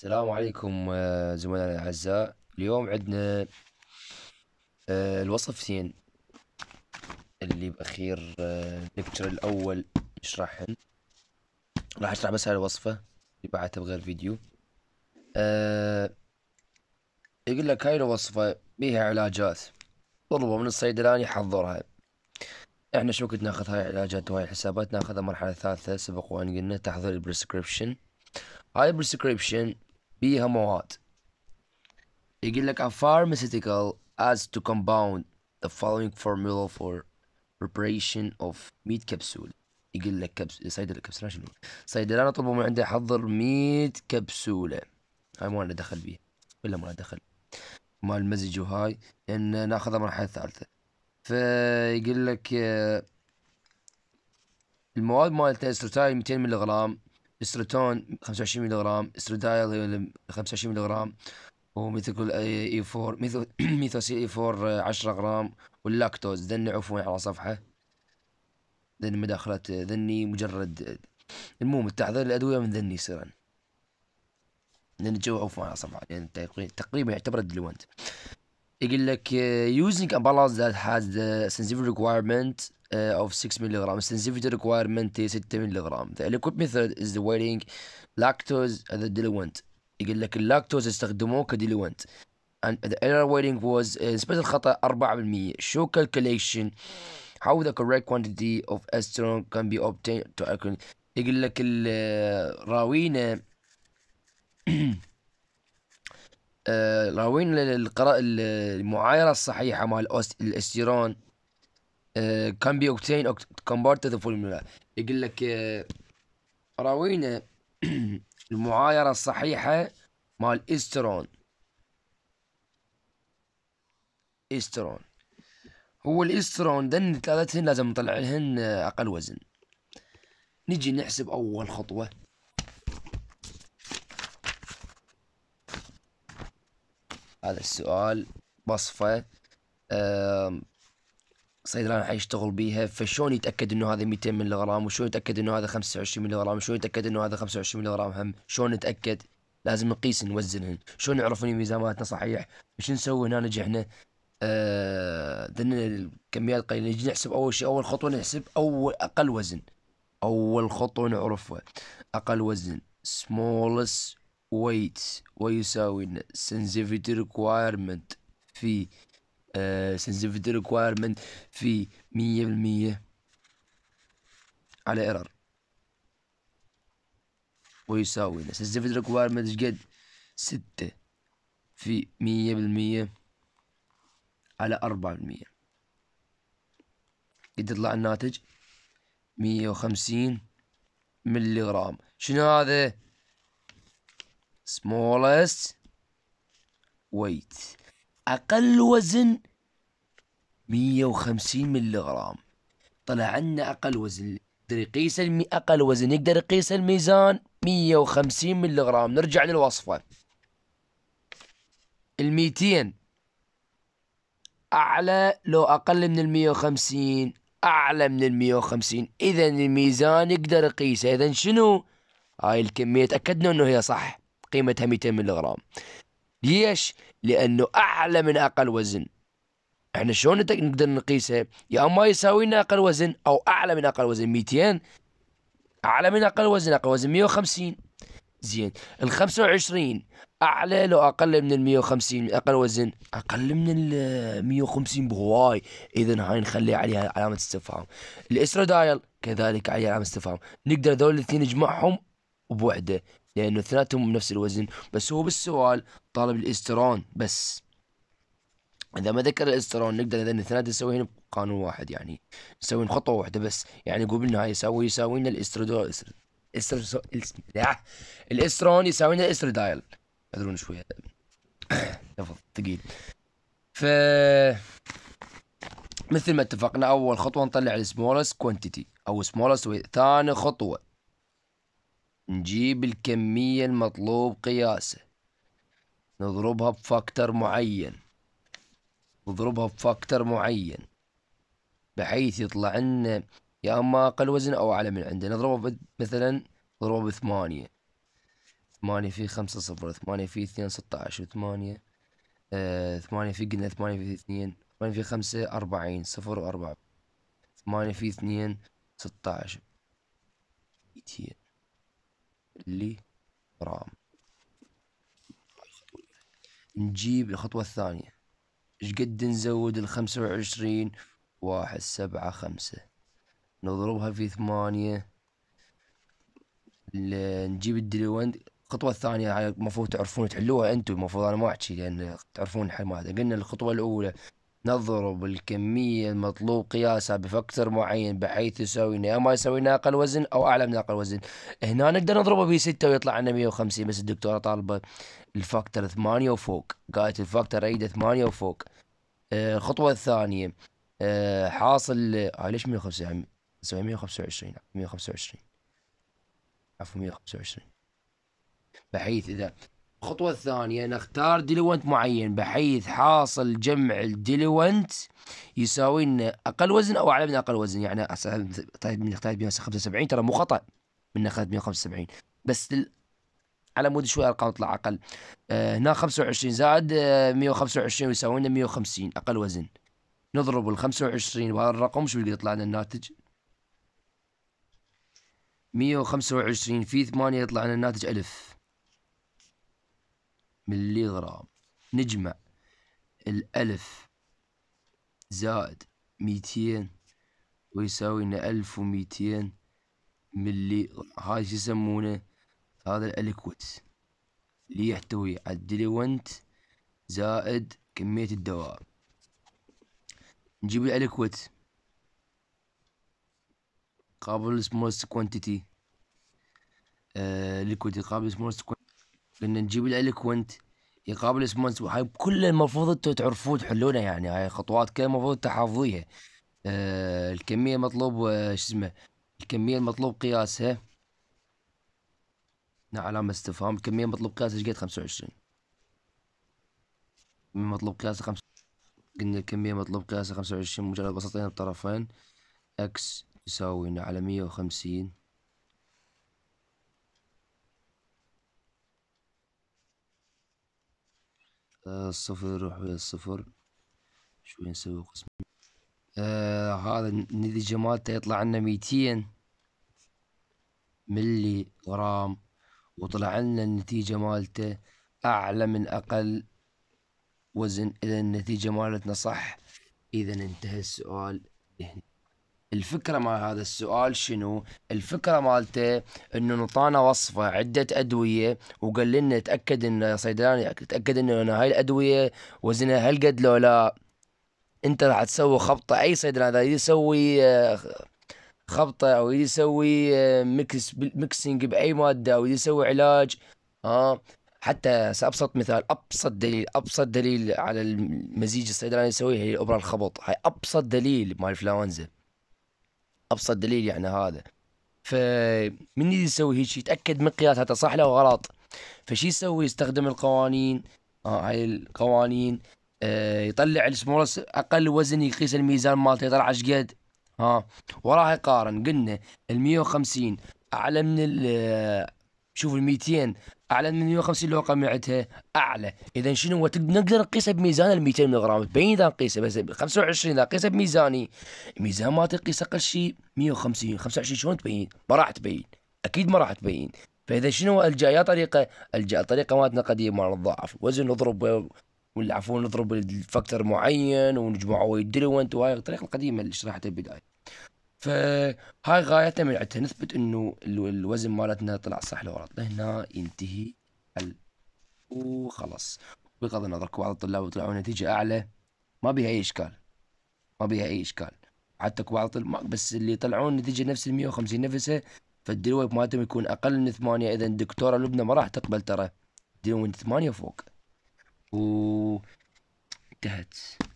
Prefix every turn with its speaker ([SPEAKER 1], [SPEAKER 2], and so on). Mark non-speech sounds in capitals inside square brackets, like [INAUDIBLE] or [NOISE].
[SPEAKER 1] السلام عليكم آه، زملائنا الأعزاء اليوم عندنا آه، الوصفتين اللي بأخير آه، الليكتشر الأول نشرحهن راح أشرح بس هاي الوصفة اللي بعتها بغير فيديو يقول لك هاي الوصفة بيها علاجات طلبوا من الصيدلاني حضرها احنا شو كنت ناخذ هاي العلاجات وهاي الحسابات ناخذها مرحلة ثالثة سبق وان قلنا تحضير البريسكريبشن هاي البريسكريبشن بيها مواد يقول لك a pharmaceutical has to compound the following formula for preparation of meat capsule يقول لك كبس... صيدلة كبسولة شنو صيدلانة طلبوا من عنده حضر 100 كبسولة هاي ما لنا دخل بيها ولا ما لنا دخل مال المزج وهاي ان ناخذها مرحلة ثالثة فيقول لك آه، المواد مالته استرتاي 200 ملغرام استرتون 25 ملي جرام استردايل 25 ملي جرام وميثوكل اي 4 ميثوسيل اي 4 10 [CLEARS THROAT] آه، غرام واللاكتوز ذني عفوا على صفحه ذني مداخلات آه، ذني مجرد آه، المهم التحضير الادويه من ذني سرا لان الجو عفوا على صفحه يعني تقريبا يعتبر الدلوانت يقول لك using a balance that has the سنسيفيتي requirement اوف of 6 mg sensitivity requirement 6 mg the ذا method is the weighing lactose ذا a diluent يقول لك اللاكتوز استخدموه كديلوينت and the error weighting was نسبة الخطأ 4% show calculation how the correct quantity of estrogen can be obtained to يقول لك الراوينا آه وين المعايرة الصحيحة مع الاستيرون آه، كان بي اوكتين obtained compared يقول لك آه، راوينا [CLEARS THROAT] المعايرة الصحيحة مع الاستيرون استرون هو الاسترون دن ثلاثتهن لازم نطلع لهن آه، اقل وزن نجي نحسب اول خطوه هذا السؤال بصفة صيدلان حيشتغل بيها فشلون يتاكد انه هذا 200 ملي غرام وشلون يتاكد انه هذا 25 ملي غرام وشلون يتاكد انه هذا 25 ملي غرام هم شلون نتاكد لازم نقيس نوزنهن شلون نعرف ان ميزاناتنا صحيح ايش نسوي هنا نجحنا احنا آه، الكميات قليله نجي نحسب اول شيء اول خطوه نحسب اول اقل وزن اول خطوه نعرفها اقل وزن smallest ويتس ويساوي sensitivity requirement في آه sensitivity requirement في مية بالمية على error ويساوي sensitivity requirement شقد قد ستة في مية بالمية على أربعة بالمية قد يطلع الناتج مية وخمسين ملي غرام شنو هذا؟ smallest weight أقل وزن 150 ملغرام طلع عنا أقل وزن يقدر يقيس المي... أقل وزن يقدر يقيس الميزان 150 ملغرام نرجع للوصفة الميتين أعلى لو أقل من المية وخمسين أعلى من المية وخمسين إذا الميزان يقدر يقيسه إذا شنو هاي الكمية تأكدنا أنه هي صح قيمتها 200 ملغ غرام ليش؟ لأنه أعلى من أقل وزن احنا شلون نقدر نقيسها؟ يا اما يساوي لنا اقل وزن او اعلى من اقل وزن 200 اعلى من اقل وزن اقل وزن 150 زين ال 25 اعلى لو اقل من ال 150 اقل وزن اقل من ال 150 بهواي اذا هاي نخلي عليها علامه استفهام الاسرودايل كذلك عليها علامه استفهام نقدر ذول الاثنين نجمعهم وبوحده لأنه اثنيناتهم بنفس الوزن بس هو بالسؤال طالب الاسترون بس إذا ما ذكر الاسترون نقدر إذا الاثنين نسويهم بقانون واحد يعني نسوي خطوة واحدة بس يعني يقول لنا هاي يساوي يساوي لنا الاسترودول استر الاسترون يساوي لنا الاسترودايل تدرون شوية لفظ ثقيل ف مثل ما اتفقنا اول خطوه نطلع السمولست كوانتيتي او سمولست ثاني خطوه نجيب الكمية المطلوب قياسه نضربها بفاكتر معين نضربها بفاكتر معين بحيث يطلع لنا يا اما اقل وزن او اعلى من عنده نضربه مثلا نضربه بثمانية ثمانية في خمسة صفر ثمانية في اثنين ستة عشر ثمانية آه، ثمانية في قلنا ثمانية في اثنين ثمانية في خمسة أربعين صفر وأربعة ثمانية في اثنين ستة عشر لرام نجيب الخطوة الثانية شقد نزود الخمسة وعشرين واحد سبعة خمسة نضربها في ثمانية نجيب الدليوند الخطوة الثانية المفروض تعرفون تحلوها انتم المفروض انا ما احكي لان تعرفون الحل هذا قلنا الخطوة الاولى نضرب الكمية المطلوب قياسها بفكتر معين بحيث يساوي يا ما يساوينا أقل وزن أو أعلى من أقل وزن هنا نقدر نضربه ب 6 ويطلع لنا 150 بس الدكتورة طالبة الفاكتور 8 وفوق قالت الفاكتور أيده 8 وفوق آه، الخطوة الثانية آه، حاصل آه ليش 150 عمي نسوي 125 125 عفوا 125 بحيث إذا الخطوة الثانية نختار ديلوانت معين بحيث حاصل جمع الديلوانت يساوي لنا أقل وزن أو أعلى من أقل وزن يعني طيب، من اختار 175 ترى مو خطأ من اخذ 175 بس ال... على مود شوي ارقام تطلع اقل آه هنا 25 زائد 125 آه، يساوي لنا 150 اقل وزن نضرب ال 25 بهذا الرقم شو اللي يطلع لنا الناتج 125 في 8 يطلع لنا الناتج 1000 ملي غرام نجمع الألف زائد ميتين ويساوي لنا ألف وميتين ملي هاي شو يسمونه هذا الأليكوت اللي يحتوي على الديليونت زائد كمية الدواء نجيب الأليكوت قابل سمولست كوانتيتي آه ليكويد قابل سمولست كوانتيتي لان نجيب الاليكوينت يقابل سمونز هاي كل المفروض انتم تعرفون تحلونها يعني هاي خطوات كلها المفروض تحافظيها آه الكميه المطلوب آه، شو اسمه الكميه المطلوب قياسها علامه استفهام الكميه المطلوب قياسها ايش قد 25 مطلوب قياسها 5 قلنا الكميه مطلوب قياسها 25 مجرد بسطين الطرفين اكس يساوي على 150 الصفر يروح ويا الصفر شوي نسوي قسم آه هذا النتيجة مالته يطلع عنا ميتين ملي غرام وطلع لنا النتيجة مالته أعلى من أقل وزن إذا النتيجة مالتنا صح إذا انتهى السؤال هنا الفكرة مال هذا السؤال شنو الفكرة مالته انه نطانا وصفة عدة ادوية وقال لنا تأكد ان صيدلاني تأكد انه أنا هاي الادوية وزنها هالقد لو لا انت راح تسوي خبطة اي صيدلاني اذا يسوي آه، خبطة او يسوي ميكس آه، ميكسينج باي مادة او يسوي علاج اه حتى ابسط مثال ابسط دليل ابسط دليل على المزيج الصيدلاني يسويه هي الابره الخبط هاي ابسط دليل مال الانفلونزا ابسط دليل يعني هذا فمن يسوي هيك يتاكد من قياس صح لو غلط فشي يسوي يستخدم القوانين آه هاي القوانين آه يطلع السمولس اقل وزن يقيس الميزان مالته يطلع ايش قد ها وراها يقارن قلنا ال 150 اعلى من شوف ال 200 اعلى من 150 لوقه معناتها اعلى اذا شنو هو نقدر نقيسها بميزان ال 200 غرام تبين اذا نقيسها بس 25 اذا نقيسها بميزاني الميزان ما تقيس اقل شيء 150 25 شلون تبين ما راح تبين اكيد ما راح تبين فاذا شنو يا طريقه الجا طريقه مالتنا قديمه مال الضعف وزن نضرب ولا عفوا نضرب الفاكتور معين ونجمعه ويدلونت وهاي طيب، الطريقه القديمه اللي شرحتها بالبدايه فهاي غايتنا من عندها نثبت انه الوزن مالتنا طلع صح لو غلط لهنا ينتهي حل وخلص بغض النظر بعض الطلاب طلعوا نتيجة أعلى ما بيها أي إشكال ما بيها أي إشكال حتى بعض بس اللي يطلعون نتيجة نفس ال 150 نفسها فالدلويب مالتهم يكون أقل من ثمانية إذا الدكتورة لبنى ما راح تقبل ترى دلويب من ثمانية فوق و انتهت